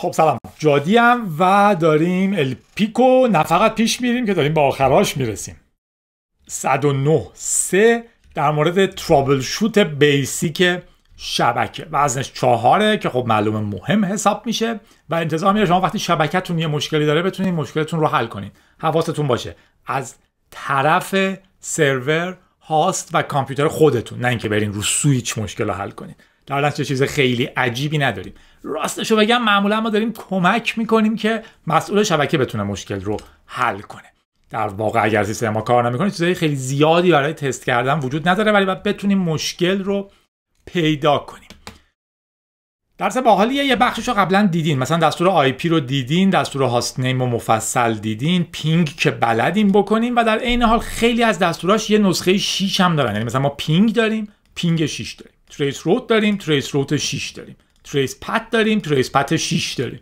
خب سلام جادی هم و داریم الپیکو نه فقط پیش میریم که داریم به آخراش میرسیم 109 سه در مورد ترابل شوت بیسیک شبکه وزنش چهاره که خب معلوم مهم حساب میشه و انتظار میره شما وقتی شبکتون یه مشکلی داره بتونید مشکلتون رو حل کنید حواستون باشه از طرف سرور هاست و کامپیوتر خودتون نه اینکه برین رو سویچ مشکل رو حل کنید در نتیجه چیز خیلی عجیبی نداریم راستش رو بگم معمولا ما داریم کمک میکنیم که مسئول شبکه بتونه مشکل رو حل کنه در واقع اگر سیستم ما کار نمیکنه چیزهای خیلی زیادی برای تست کردن وجود نداره ولی باید بتونیم مشکل رو پیدا کنیم درس باحالیه یه بخشش رو قبلا دیدین مثلا دستور آی پی رو دیدین دستور هاست نیم رو مفصل دیدین پینگ که بلدیم بکنیم و در عین حال خیلی از دستوراش یه نسخه 6 هم دارن یعنی مثلا ما پینگ داریم پینگ 6 داریم تریس روت داریم تریس روت 6 داریم تریس پت داریم تریس پت 6 داریم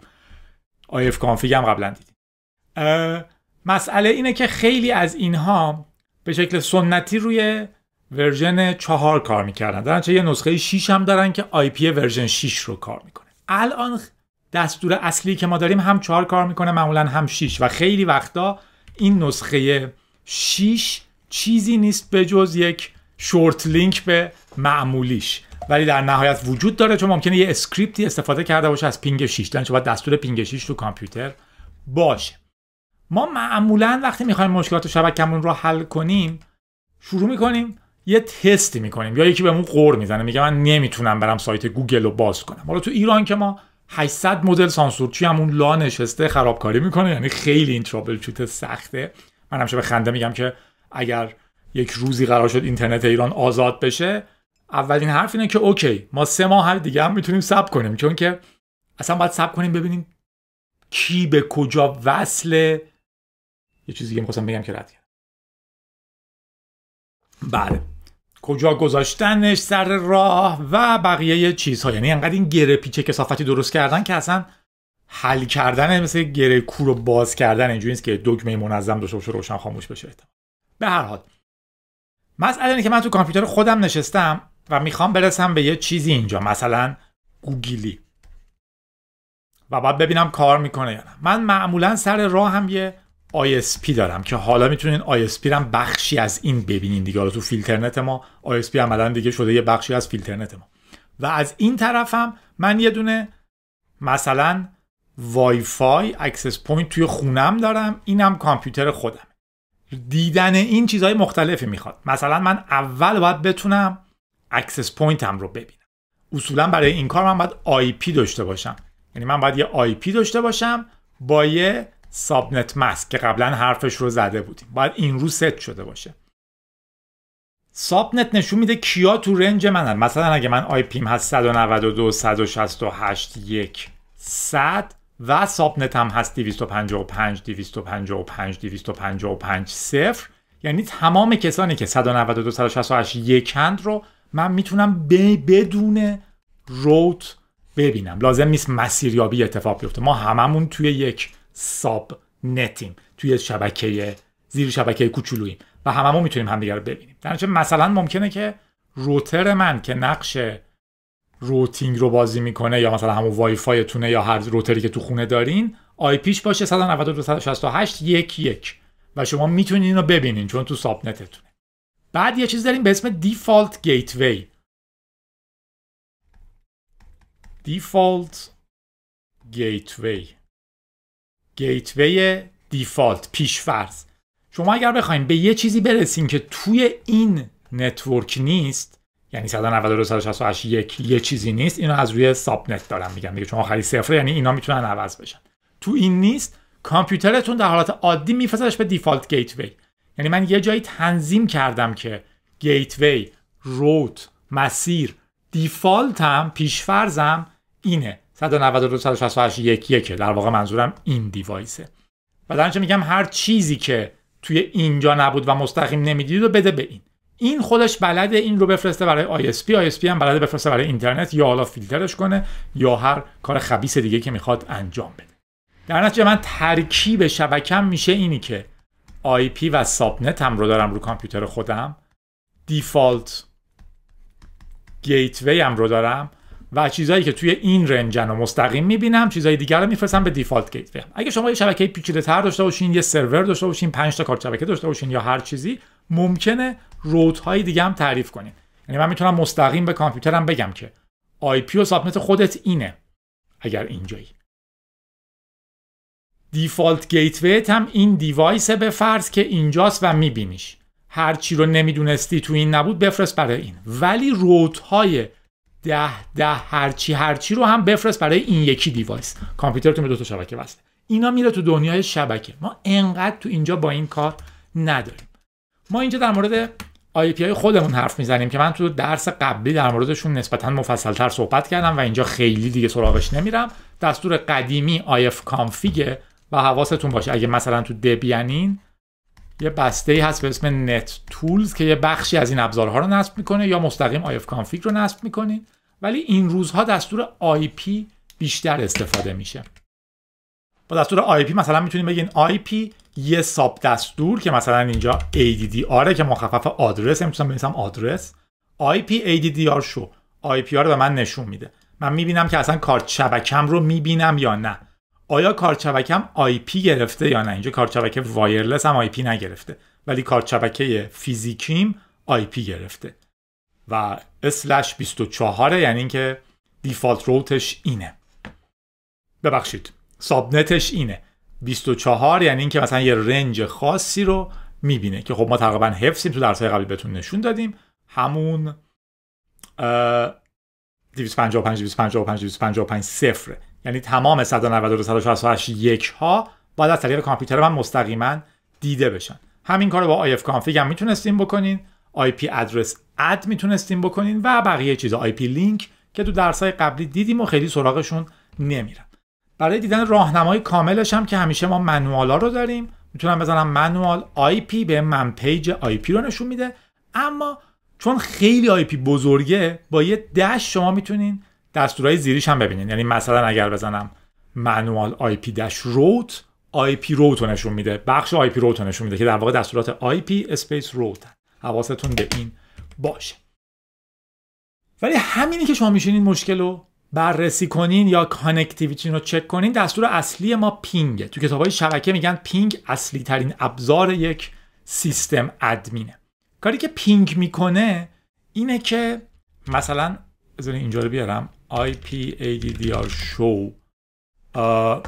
اف کانفیگ هم قبلا دیدیم مسئله اینه که خیلی از اینها به شکل سنتی روی ورژن 4 کار میکردن دارن چه یه نسخه 6 هم دارن که آی پی ورژن 6 رو کار میکنه الان دستور اصلی که ما داریم هم 4 کار میکنه معمولا هم 6 و خیلی وقتا این نسخه 6 چیزی نیست به جز یک شورت لینک به معمولیش ولی در نهایت وجود داره چون ممکنه یه اسکریپتی استفاده کرده باشه از پینگ 6 دانش یعنی باید دستور پینگ 6 تو کامپیوتر باشه ما معمولا وقتی میخوایم مشکلات شبکمون رو حل کنیم شروع میکنیم یه تستی میکنیم یا یکی بهمون قور میزنه میگه من نمیتونم برم سایت گوگل رو باز کنم حالا تو ایران که ما 800 مدل سانسورچی همون لا نشسته خرابکاری میکنه یعنی خیلی این ترابل چوت سخته من همیشه به خنده میگم که اگر یک روزی قرار شد اینترنت ایران آزاد بشه اولین حرف اینه که اوکی ما سه ماه دیگه هم میتونیم سب کنیم چون که اصلا باید سب کنیم ببینیم کی به کجا وصله یه چیزی که میخواستم بگم که رد کرد بله کجا گذاشتنش سر راه و بقیه چیزها یعنی انقدر این گره پیچه کسافتی درست کردن که اصلا حل کردن مثل گره کورو رو باز کردن اینجوری نیست که دکمه منظم داشته باشه روشن خاموش بشه به هر حال مسئله اینه که من تو کامپیوتر خودم نشستم و میخوام برسم به یه چیزی اینجا مثلا گوگلی و بعد ببینم کار میکنه یا نه من معمولا سر راه هم یه ISP دارم که حالا میتونین ISP رم بخشی از این ببینین دیگه حالا تو فیلترنت ما ISP عملا دیگه شده یه بخشی از فیلترنت ما و از این طرفم من یه دونه مثلا وای فای اکسس پوینت توی خونم دارم اینم کامپیوتر خودم دیدن این چیزهای مختلفی میخواد مثلا من اول باید بتونم اکسس پوینت هم رو ببینم اصولا برای این کار من باید آی پی داشته باشم یعنی من باید یه آی پی داشته باشم با یه سابنت ماسک که قبلا حرفش رو زده بودیم باید این رو ست شده باشه سابنت نشون میده کیا تو رنج منن مثلا اگه من آی پیم هست 192 168 1 100 و سابنت هم هست 255 255 255 0 یعنی تمام کسانی که 192 168 1 هند رو من میتونم بدون روت ببینم لازم نیست مسیریابی اتفاق بیفته ما هممون توی یک ساب نتیم توی شبکه زیر شبکه کوچولوییم و هممون میتونیم همدیگه رو ببینیم در مثلا ممکنه که روتر من که نقش روتینگ رو بازی میکنه یا مثلا همون وای فای تونه یا هر روتری که تو خونه دارین آی پیش باشه 192.168.1.1 و شما میتونین رو ببینین چون تو ساب نتتون بعد یه چیز داریم به اسم دیفالت گیتوی دیفالت گیتوی گیتوی دیفالت فرض شما اگر بخوایم به یه چیزی برسیم که توی این نتورک نیست یعنی 192.168 یک یه چیزی نیست اینو از روی ساب نت دارم میگم دیگه شما آخری صفر یعنی اینا میتونن عوض بشن تو این نیست کامپیوترتون در حالت عادی میفرستش به دیفالت گیتوی یعنی من یه جایی تنظیم کردم که گیتوی روت مسیر دیفالتم پیشفرزم اینه 192 168 1 در واقع منظورم این دیوایسه و در میگم هر چیزی که توی اینجا نبود و مستقیم نمیدید رو بده به این این خودش بلده این رو بفرسته برای ISP ISP هم بلده بفرسته برای اینترنت یا حالا فیلترش کنه یا هر کار خبیس دیگه که میخواد انجام بده در نتیجه من ترکیب شبکم میشه اینی که IP و سابنت هم رو دارم رو کامپیوتر خودم دیفالت گیتوی هم رو دارم و چیزهایی که توی این رنجن رو مستقیم میبینم چیزهای دیگر رو میفرستم به دیفالت گیتوی اگه شما یه شبکه پیچیده تر داشته باشین یه سرور داشته باشین 5 تا کارت شبکه داشته باشین یا هر چیزی ممکنه روت های دیگه هم تعریف کنین یعنی من میتونم مستقیم به کامپیوترم بگم که آی و سابنت خودت اینه اگر اینجایی دیفالت گیتویت هم این دیوایس به فرض که اینجاست و میبینیش هرچی رو نمیدونستی تو این نبود بفرست برای این ولی روت های ده ده هرچی هرچی رو هم بفرست برای این یکی دیوایس کامپیوتر به دو تا شبکه وصله اینا میره تو دنیای شبکه ما انقدر تو اینجا با این کار نداریم ما اینجا در مورد های خودمون حرف میزنیم که من تو درس قبلی در موردشون نسبتا مفصلتر صحبت کردم و اینجا خیلی دیگه سراغش نمیرم دستور قدیمی اف کانفیگ و حواستون باشه اگه مثلا تو دبیانین یه بسته ای هست به اسم نت تولز که یه بخشی از این ابزارها رو نصب میکنه یا مستقیم آیف کانفیگ رو نصب میکنین ولی این روزها دستور پی بیشتر استفاده میشه با دستور پی مثلا میتونیم بگین پی یه ساب دستور که مثلا اینجا ADDR که مخفف آدرس میتونم بنویسم آدرس IP ADDR شو پی رو به من نشون میده من میبینم که اصلا کارت شبکم رو میبینم یا نه آیا کارت شبکم آی پی گرفته یا نه اینجا کارت وایرلس هم آی پی نگرفته ولی کارت فیزیکیم آی پی گرفته و اسلش 24 یعنی اینکه دیفالت رولتش اینه ببخشید سابنتش اینه 24 یعنی اینکه مثلا یه رنج خاصی رو میبینه که خب ما تقریبا حفظیم تو های قبلی بهتون نشون دادیم همون 255 255 255 صفره یعنی تمام 192 168 یک ها باید از طریق کامپیوتر من مستقیما دیده بشن همین کار رو با اف کانفیگ هم میتونستیم بکنین IP ادرس اد میتونستیم بکنین و بقیه چیزا پی لینک که تو درسای قبلی دیدیم و خیلی سراغشون نمیرم برای دیدن راهنمای کاملش هم که همیشه ما منوالا رو داریم میتونم بزنم منوال پی به من پیج پی رو نشون میده اما چون خیلی آیپی بزرگه با یه دش شما میتونین دستورهای زیریش هم ببینین یعنی مثلا اگر بزنم manual آی پی داش روت آی رو نشون میده بخش آی پی رو نشون میده که در واقع دستورات آی space اسپیس روت حواستون به این باشه ولی همینی که شما میشینین مشکل رو بررسی کنین یا کانکتیویتی رو چک کنین دستور اصلی ما پینگه تو کتاب های شبکه میگن پینگ اصلی ترین ابزار یک سیستم ادمینه کاری که پینگ میکنه اینه که مثلا بذارین اینجا رو بیارم IPADDR show uh,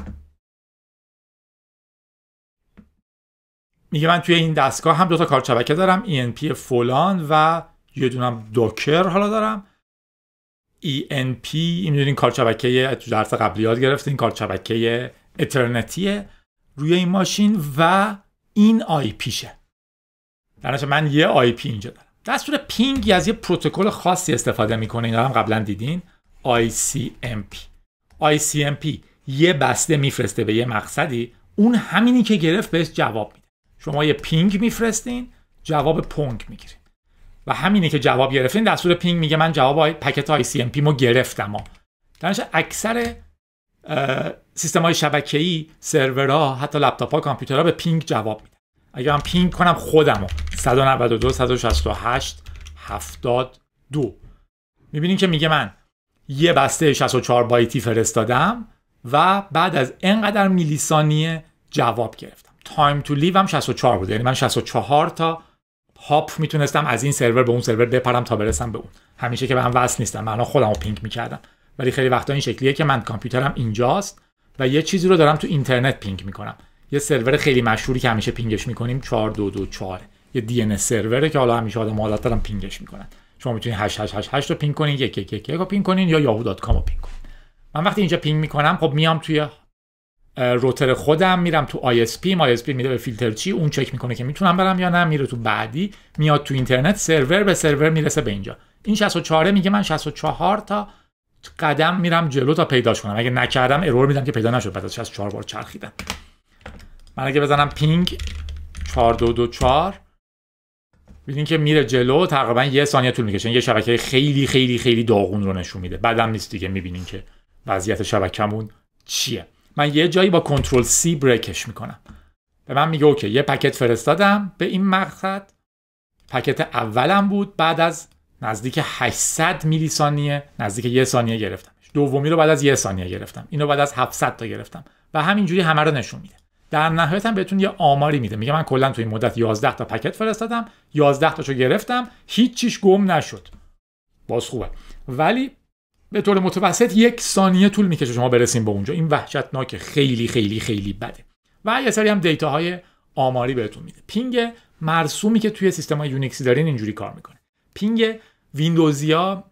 میگه من توی این دستگاه هم دوتا کارت شبکه دارم ENP فلان و یه دونم دوکر حالا دارم ENP این کارت شبکه تو درس قبلی یاد گرفتین کارت شبکه اترنتیه روی این ماشین و این آی پیشه در من یه آی پی اینجا دارم دستور پینگی از یه پروتکل خاصی استفاده میکنه اینا هم قبلا دیدین ICMP ICMP یه بسته میفرسته به یه مقصدی اون همینی که گرفت بهش جواب میده شما یه پینگ میفرستین جواب پونگ میگیرین و همینی که جواب گرفتین دستور پینگ میگه من جواب پکت ICMP مو گرفتم ها درنش اکثر سیستم های سرور سرورها حتی لپتاپ ها کامپیوترها به پینگ جواب میدن اگر من پینگ کنم خودمو 192 168 72 میبینین که میگه من یه بسته 64 بایتی فرستادم و بعد از اینقدر میلی ثانیه جواب گرفتم تایم تو لیو هم 64 بود یعنی من 64 تا هاپ میتونستم از این سرور به اون سرور بپرم تا برسم به اون همیشه که به هم وصل نیستم من خودم رو پینک میکردم ولی خیلی وقتا این شکلیه که من کامپیوترم اینجاست و یه چیزی رو دارم تو اینترنت پینک میکنم یه سرور خیلی مشهوری که همیشه پینگش میکنیم 4224 یه DNS سروره که حالا همیشه آدم عادت دارن پینگش میکنن شما میتونید 8888 رو پین کنید یک یک یک رو پین کنید یا یاهو دات کام رو پین کنین من وقتی اینجا پین میکنم خب میام توی روتر خودم میرم تو آی اس پی آی اس پی میده به چی اون چک میکنه که میتونم برم یا نه میره تو بعدی میاد تو اینترنت سرور به سرور میرسه به اینجا این 64 میگه من 64 تا قدم میرم جلو تا پیداش کنم اگه نکردم ارور میدم که پیدا نشد بعد از 64 بار چرخیدم من اگه بزنم پینگ 4224 ببینید که میره جلو تقریبا یه ثانیه طول میکشه یه شبکه خیلی خیلی خیلی داغون رو نشون میده بعدم نیست دیگه میبینین که وضعیت شبکمون چیه من یه جایی با کنترل سی بریکش میکنم به من میگه اوکی یه پکت فرستادم به این مقصد پکت اولم بود بعد از نزدیک 800 میلی ثانیه نزدیک یه ثانیه گرفتم دومی رو بعد از یه ثانیه گرفتم اینو بعد از 700 تا گرفتم و همینجوری همه رو نشون میده در نهایت هم بهتون یه آماری میده میگه من کلا تو این مدت 11 تا پکت فرستادم 11 تاشو گرفتم هیچیش گم نشد باز خوبه ولی به طور متوسط یک ثانیه طول میکشه شما برسیم به اونجا این وحشتناک خیلی خیلی خیلی بده و یه سری هم های آماری بهتون میده پینگ مرسومی که توی سیستم های یونیکسی دارین اینجوری کار میکنه پینگ ویندوزیا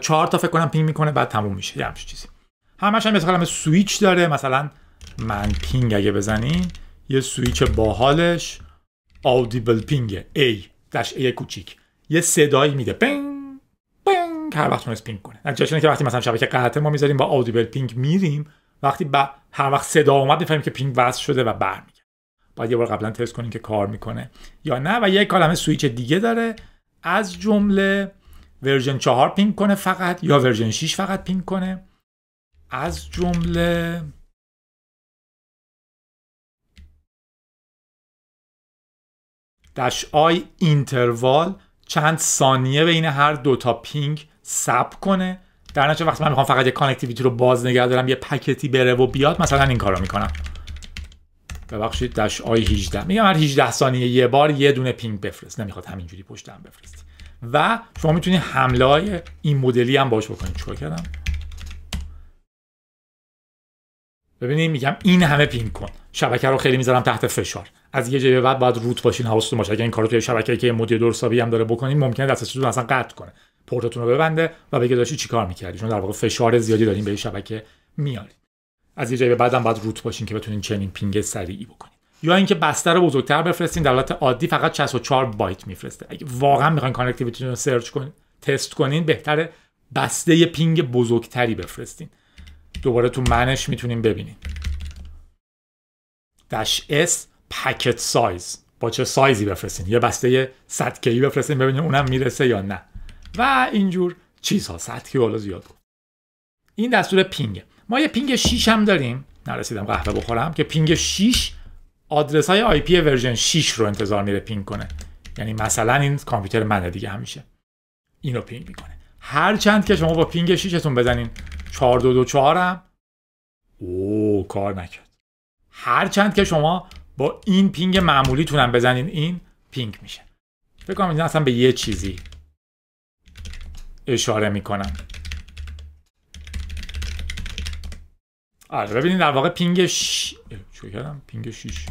چهار تا فکر کنم پینگ میکنه بعد تموم میشه یه همچین چیزی همش هم مثلا سویچ داره مثلا من پینگ اگه بزنیم یه سویچ باحالش آودیبل پینگه ای دش ای کوچیک یه صدایی میده پینگ پینگ هر وقت تونست پینگ کنه نتیجه اینه که وقتی مثلا شبکه قطع ما میذاریم با آودیبل پینگ میریم وقتی با هر وقت صدا اومد میفهمیم که پینگ وصل شده و برمیگرده باید یه بار قبلا تست کنیم که کار میکنه یا نه و یه کلمه سویچ دیگه داره از جمله ورژن 4 پینگ کنه فقط یا ورژن 6 فقط پینگ کنه از جمله آی اینتروال چند ثانیه بین هر دو تا پینگ سب کنه در نتیجه وقتی من میخوام فقط یه کانکتیویتی رو باز نگه دارم یه پکتی بره و بیاد مثلا این کارو میکنم ببخشید دش آی 18 میگم هر 18 ثانیه یه بار یه دونه پینگ بفرست نمیخواد همینجوری پشت هم بفرستی و شما میتونید حمله های این مدلی هم باش بکنید چیکار کردم ببینیم میگم این همه پینگ کن شبکه رو خیلی میذارم تحت فشار از یه جایی به بعد باید روت باشین حواستون باشه اگه این کارو توی شبکه‌ای که مدیر درستابی هم داره بکنین ممکنه دسترسیتون اصلا قطع کنه پورتتون رو ببنده و بگه داشتی چیکار میکردی چون در واقع فشار زیادی دارین به شبکه میارید از یه جایی به بعد باید روت باشین که بتونین چنین پینگ سریعی بکنین یا اینکه بستر رو بزرگتر بفرستین در حالت عادی فقط 64 بایت میفرسته اگه واقعا میخواین کانکتیویتی رو سرچ کنین تست کنین بهتره بسته پینگ بزرگتری بفرستین دوباره تو منش میتونیم ببینیم داش اس پکت سایز با چه سایزی بفرستین یه بسته 100 کی بفرستین ببینیم اونم میرسه یا نه و اینجور چیزها 100 کی بالا زیاد بود این دستور پینگ ما یه پینگ 6 هم داریم نرسیدم قهوه بخورم که پینگ 6 آدرس های آی پی ورژن 6 رو انتظار میره پینگ کنه یعنی مثلا این کامپیوتر من دیگه همیشه اینو پینگ میکنه هر چند که شما با پینگ 6 تون بزنین 4 2 2 4 هم اوه کار نکرد هر هرچند که شما با این پینگ معمولی تونم بزنین این پینگ میشه فکر کنم این اصلا به یه چیزی اشاره میکنم آره ببینید در واقع پینگ ش... کردم پینگ 6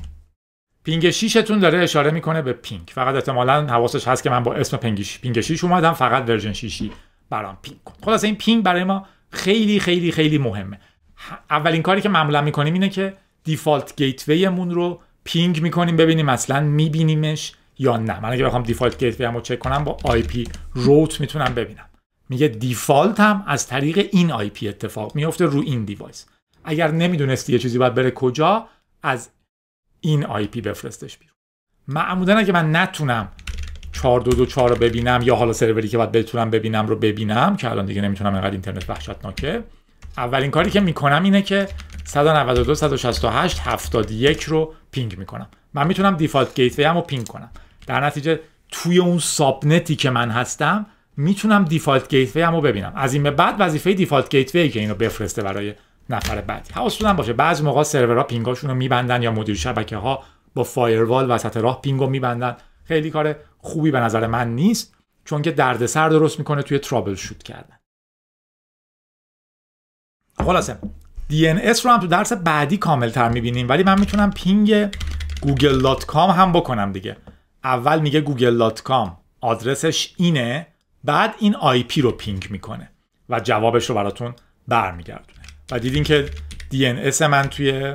پینگ 6 تون داره اشاره میکنه به پینگ فقط احتمالا حواسش هست که من با اسم پینگ 6 پینگ 6 اومدم فقط ورژن 6 برام پینگ کن خلاص این پینگ برای ما خیلی خیلی خیلی مهمه اولین کاری که معمولا میکنیم اینه که دیفالت گیتویمون رو پینگ میکنیم ببینیم اصلا میبینیمش یا نه من اگه بخوام دیفالت گیتوی رو چک کنم با آی پی روت میتونم ببینم میگه دیفالت هم از طریق این آی پی اتفاق میفته رو این دیوایس اگر نمیدونستی یه چیزی باید بره کجا از این آی پی بفرستش بیرون معمولا اگه من نتونم 4224 رو ببینم یا حالا سروری که باید بتونم ببینم رو ببینم که الان دیگه نمیتونم اینقدر اینترنت وحشتناکه اولین کاری که میکنم اینه که 192 168 71 رو پینگ میکنم من میتونم دیفالت گیت هم رو پینگ کنم در نتیجه توی اون سابنتی که من هستم میتونم دیفالت گیت هم رو ببینم از این به بعد وظیفه دیفالت گیتوی که اینو بفرسته برای نفر بعدی حواستون باشه بعضی موقع سرورها پینگاشون رو میبندن یا مدیر شبکه ها با فایروال وسط راه پینگ میبندن خیلی کار خوبی به نظر من نیست چون که دردسر درست میکنه توی ترابل شوت کردن خلاصه DNS رو هم تو درس بعدی کامل تر میبینیم ولی من میتونم پینگ گوگل هم بکنم دیگه اول میگه گوگل آدرسش اینه بعد این آی پی رو پینگ میکنه و جوابش رو براتون برمیگردونه و دیدین که DNS من توی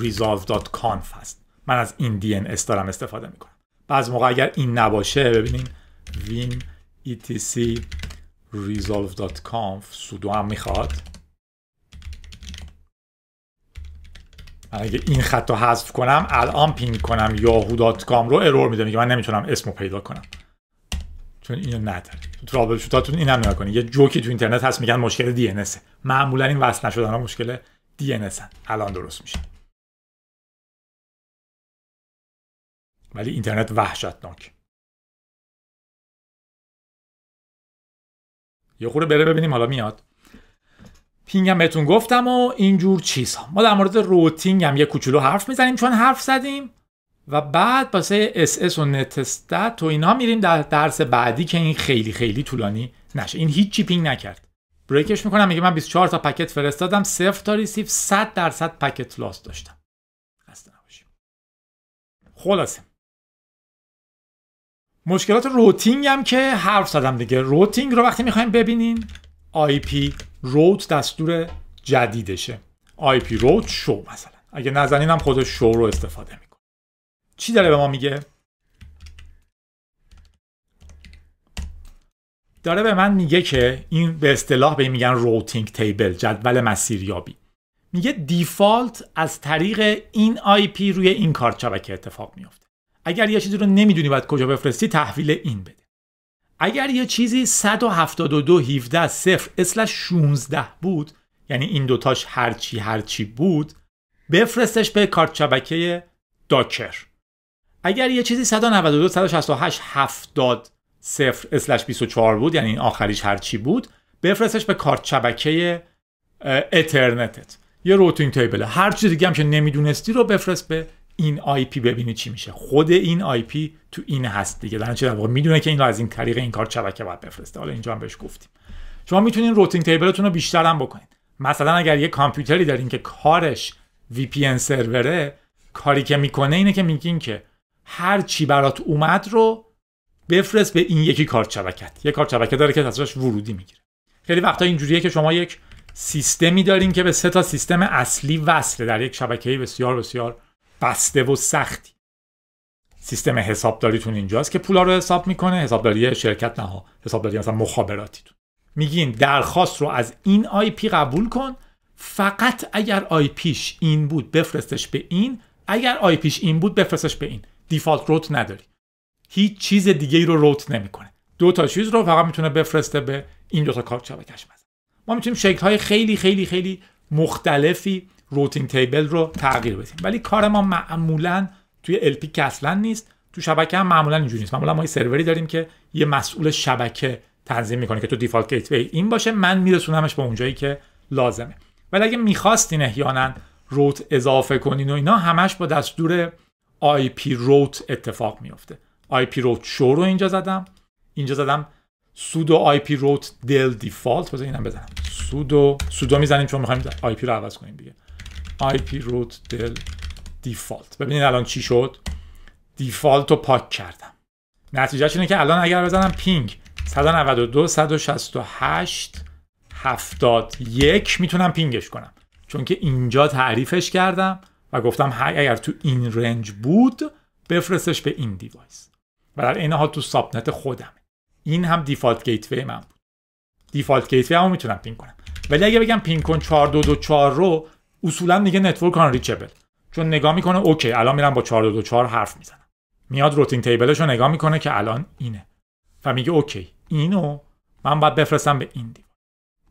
resolve.conf هست من از این DNS دارم استفاده میکنم از موقع اگر این نباشه ببینیم وین etc resolve.conf سودو هم میخواد من اگه این خط رو حذف کنم الان پینگ کنم yahoo.com رو ارور میده میگه من نمیتونم اسم رو پیدا کنم چون اینو نداره تو ترابل شوتاتون اینم نمیاد کنی یه جوکی تو اینترنت هست میگن مشکل دی معمولا این وصل نشدن ها مشکل دی الان درست میشه ولی اینترنت وحشتناک یه خورده بره ببینیم حالا میاد پینگ هم بهتون گفتم و اینجور چیزها ما در مورد روتینگ هم یه کوچولو حرف میزنیم چون حرف زدیم و بعد باسه اس اس و نتستت و اینا میریم در درس بعدی که این خیلی خیلی طولانی نشه این هیچی پینگ نکرد بریکش میکنم میگه من 24 تا پکت فرستادم صفر تا ریسیو 100 درصد پکت لاس داشتم خلاصه مشکلات روتینگ هم که حرف زدم دیگه روتینگ رو وقتی میخوایم ببینین IP روت دستور جدیدشه پی روت شو مثلا اگه نزنین هم خود شو رو استفاده میکنه چی داره به ما میگه داره به من میگه که این به اصطلاح به این میگن روتینگ تیبل جدول مسیریابی میگه دیفالت از طریق این آی پی روی این کارت شبکه اتفاق میافته اگر یه چیزی رو نمیدونی باید کجا بفرستی تحویل این بده اگر یه چیزی 172 17 0 16 بود یعنی این دوتاش هرچی هرچی بود بفرستش به کارت شبکه داکر اگر یه چیزی 192 168 70 0 24 بود یعنی این آخریش هرچی بود بفرستش به کارت شبکه اترنتت یه روتین تیبله هر چیزی دیگه هم که نمیدونستی رو بفرست به این آی پی ببینید چی میشه خود این آی پی تو این هست دیگه در چه واقع میدونه که این از این طریق این کار شبکه باید بفرسته حالا اینجا هم بهش گفتیم شما میتونین روتینگ تیبلتون رو بیشتر هم بکنید مثلا اگر یه کامپیوتری دارین که کارش وی پی سروره کاری که میکنه اینه که میگین که هر چی برات اومد رو بفرست به این یکی کارت شبکت یه کارت شبکه داره که ازش ورودی میگیره خیلی وقتا اینجوریه که شما یک سیستمی دارین که به سه تا سیستم اصلی وصله در یک شبکه بسیار بسیار بسته و سختی سیستم حسابداریتون اینجاست که پولا رو حساب میکنه حسابداری شرکت نه حسابداری مثلا مخابراتیتون میگین درخواست رو از این آی پی قبول کن فقط اگر آی پیش این بود بفرستش به این اگر آی پیش این بود بفرستش به این دیفالت روت نداری هیچ چیز دیگه ای رو روت نمیکنه دو تا چیز رو فقط میتونه بفرسته به این دو تا کارت شبکه‌ش ما میتونیم شکل های خیلی خیلی خیلی مختلفی روتین تیبل رو تغییر بدیم ولی کار ما معمولا توی الپی که اصلا نیست تو شبکه هم معمولا اینجوری نیست معمولا ما یه سروری داریم که یه مسئول شبکه تنظیم میکنه که تو دیفالت گیتوی این باشه من میرسونمش به اونجایی که لازمه ولی اگه میخواستین احیانا روت اضافه کنین و اینا همش با دستور پی روت اتفاق میفته پی روت شو رو اینجا زدم اینجا زدم sudo IP root del default بذار اینم بزنم سودو سودو میزنیم چون میخوایم IP رو عوض کنیم IP root del default ببینید الان چی شد دیفالت رو پاک کردم نتیجهش اینه که الان اگر بزنم پینگ 192 168 71 میتونم پینگش کنم چون که اینجا تعریفش کردم و گفتم اگر تو این رنج بود بفرستش به این دیوایس و در این حال تو سابنت خودم این هم دیفالت گیتوی من بود دیفالت گیتوی هم میتونم پینگ کنم ولی اگه بگم پینگ کن 4224 رو اصولا میگه نتورک کان ریچبل چون نگاه میکنه اوکی الان میرم با 424 حرف میزنم میاد روتین تیبلش رو نگاه میکنه که الان اینه و میگه اوکی اینو من باید بفرستم به این دیوایس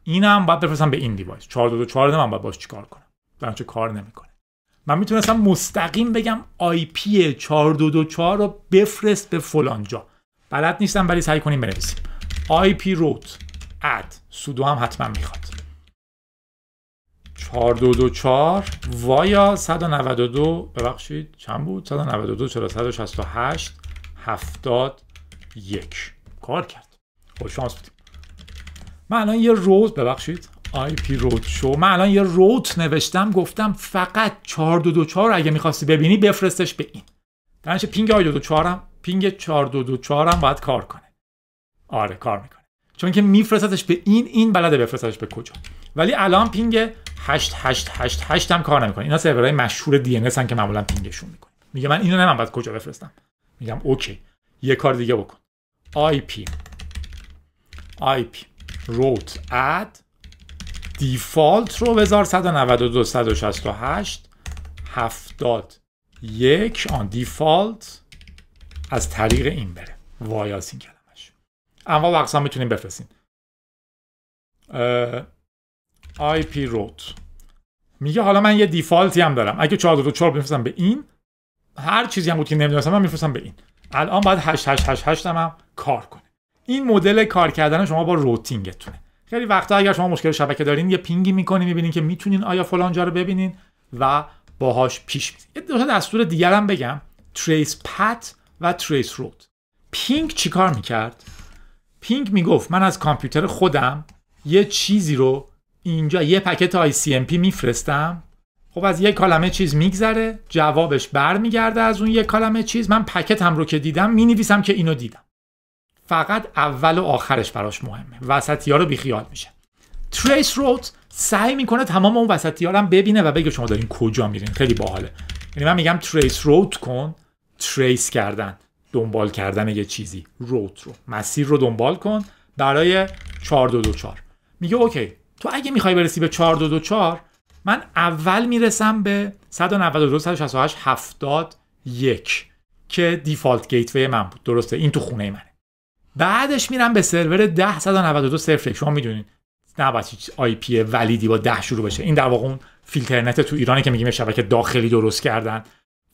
اینم باید بفرستم به این دیوایس 424 من باید باش چیکار کنم چه کار نمیکنه من میتونستم مستقیم بگم آی پی 4224 رو بفرست به فلان جا بلد نیستم ولی سعی کنیم بنویسیم آی پی روت اد سودو هم حتما میخواد 4224 وایا 192 ببخشید چند بود 192 چرا 168 70 کار کرد خوش خب، شانس بودیم من الان یه روت ببخشید آی پی رود شو من الان یه روت نوشتم گفتم فقط 4224 اگه میخواستی ببینی بفرستش به این درنش پینگ آی 224 هم پینگ 4224 هم باید کار کنه آره کار میکنه چون که میفرستش به این این بلده بفرستش به کجا ولی الان پینگ 8888 هم کار نمیکنه اینا سرورهای مشهور دی ان که معمولا پینگشون میکنه میگه من اینو نمیدونم بعد کجا بفرستم میگم اوکی یه کار دیگه بکن آی پی روت اد دیفالت رو بذار 192 168 70 یک آن دیفالت از طریق این بره وایاس این کلمش اما و میتونیم بفرستیم IP root میگه حالا من یه دیفالتی هم دارم اگه 424 میفرستم به این هر چیزی هم بود که نمیدونستم من میفرستم به این الان باید 8888 هم, هم کار کنه این مدل کار کردن شما با روتینگتونه خیلی وقتا اگر شما مشکل شبکه دارین یه پینگی میکنین میبینین که میتونین آیا فلان جا رو ببینین و باهاش پیش میرین یه دستور دیگر هم بگم تریس پت و تریس روت پینگ چیکار میکرد پینگ میگفت من از کامپیوتر خودم یه چیزی رو اینجا یه پکت آی سی ام پی میفرستم خب از یه کلمه چیز میگذره جوابش برمیگرده از اون یک کلمه چیز من پکتم هم رو که دیدم مینویسم که اینو دیدم فقط اول و آخرش براش مهمه وسطی ها رو بیخیال میشه تریس روت سعی میکنه تمام اون وسطی ببینه و بگه شما دارین کجا میرین خیلی باحاله یعنی من میگم تریس روت کن تریس کردن دنبال کردن یه چیزی روت رو مسیر رو دنبال کن برای 4224 میگه اوکی تو اگه میخوای برسی به 4224 من اول میرسم به 192 168 70 1 که دیفالت گیتوی من بود درسته این تو خونه منه بعدش میرم به سرور 10 192 صفر شما میدونید نباید هیچ آی پی ولیدی با 10 شروع بشه این در واقع اون فیلترنت تو ایرانه که میگیم شبکه داخلی درست کردن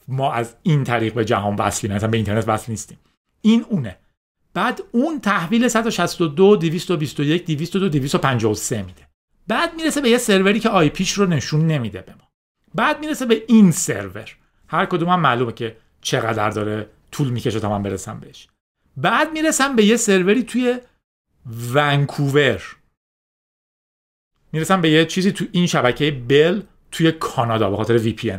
ما از این طریق به جهان وصلیم مثلا به اینترنت وصل نیستیم این اونه بعد اون تحویل 162 221 202 253 میده بعد میرسه به یه سروری که آی پیش رو نشون نمیده به ما بعد میرسه به این سرور هر کدوم هم معلومه که چقدر داره طول میکشه تا من برسم بهش بعد میرسم به یه سروری توی ونکوور میرسم به یه چیزی تو این شبکه بل توی کانادا به خاطر وی پی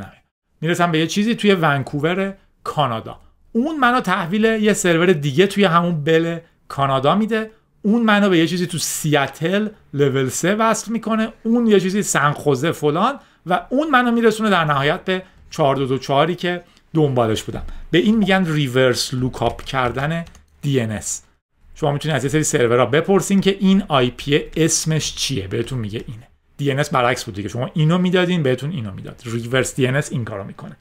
میرسم به یه چیزی توی ونکوور کانادا اون منو تحویل یه سرور دیگه توی همون بل کانادا میده اون منو به یه چیزی تو سیاتل لول 3 وصل میکنه اون یه چیزی سنخوزه فلان و اون منو میرسونه در نهایت به 4224 که دنبالش بودم به این میگن ریورس لوکاپ کردن DNS شما میتونید از یه سری سرورها بپرسین که این IP اسمش چیه بهتون میگه اینه DNS برعکس بود دیگه شما اینو میدادین بهتون اینو میداد ریورس DNS این کارو میکنه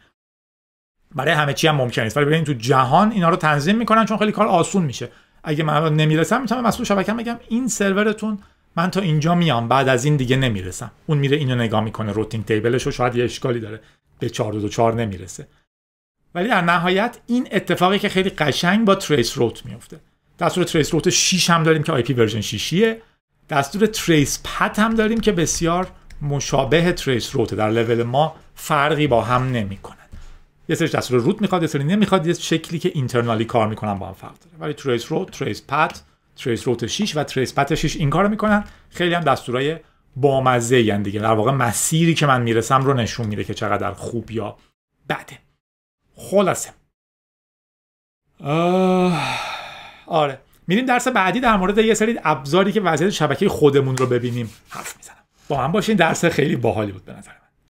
برای همه چی هم ممکن نیست ولی ببینید تو جهان اینا رو تنظیم میکنن چون خیلی کار آسون میشه اگه من الان نمیرسم میتونم مسئول شبکه بگم این سرورتون من تا اینجا میام بعد از این دیگه نمیرسم اون میره اینو نگاه میکنه روتینگ تیبلش و شاید یه اشکالی داره به 424 نمیرسه ولی در نهایت این اتفاقی که خیلی قشنگ با تریس روت میفته دستور تریس روت 6 هم داریم که آی پی ورژن 6 دستور تریس پت هم داریم که بسیار مشابه تریس روت در لول ما فرقی با هم نمیکنه یه سری دستور روت میخواد یه سری نمیخواد یه شکلی که اینترنالی کار میکنن با هم فرق داره ولی تریس روت تریس پت تریس روت 6 و تریس پت 6 این کارو میکنن خیلی هم دستورای بامزه این یعنی دیگه در واقع مسیری که من میرسم رو نشون میده که چقدر خوب یا بده خلاصه آره میریم درس بعدی در مورد یه سری ابزاری که وضعیت شبکه خودمون رو ببینیم حرف میزنم با هم باشین درس خیلی باحالی بود به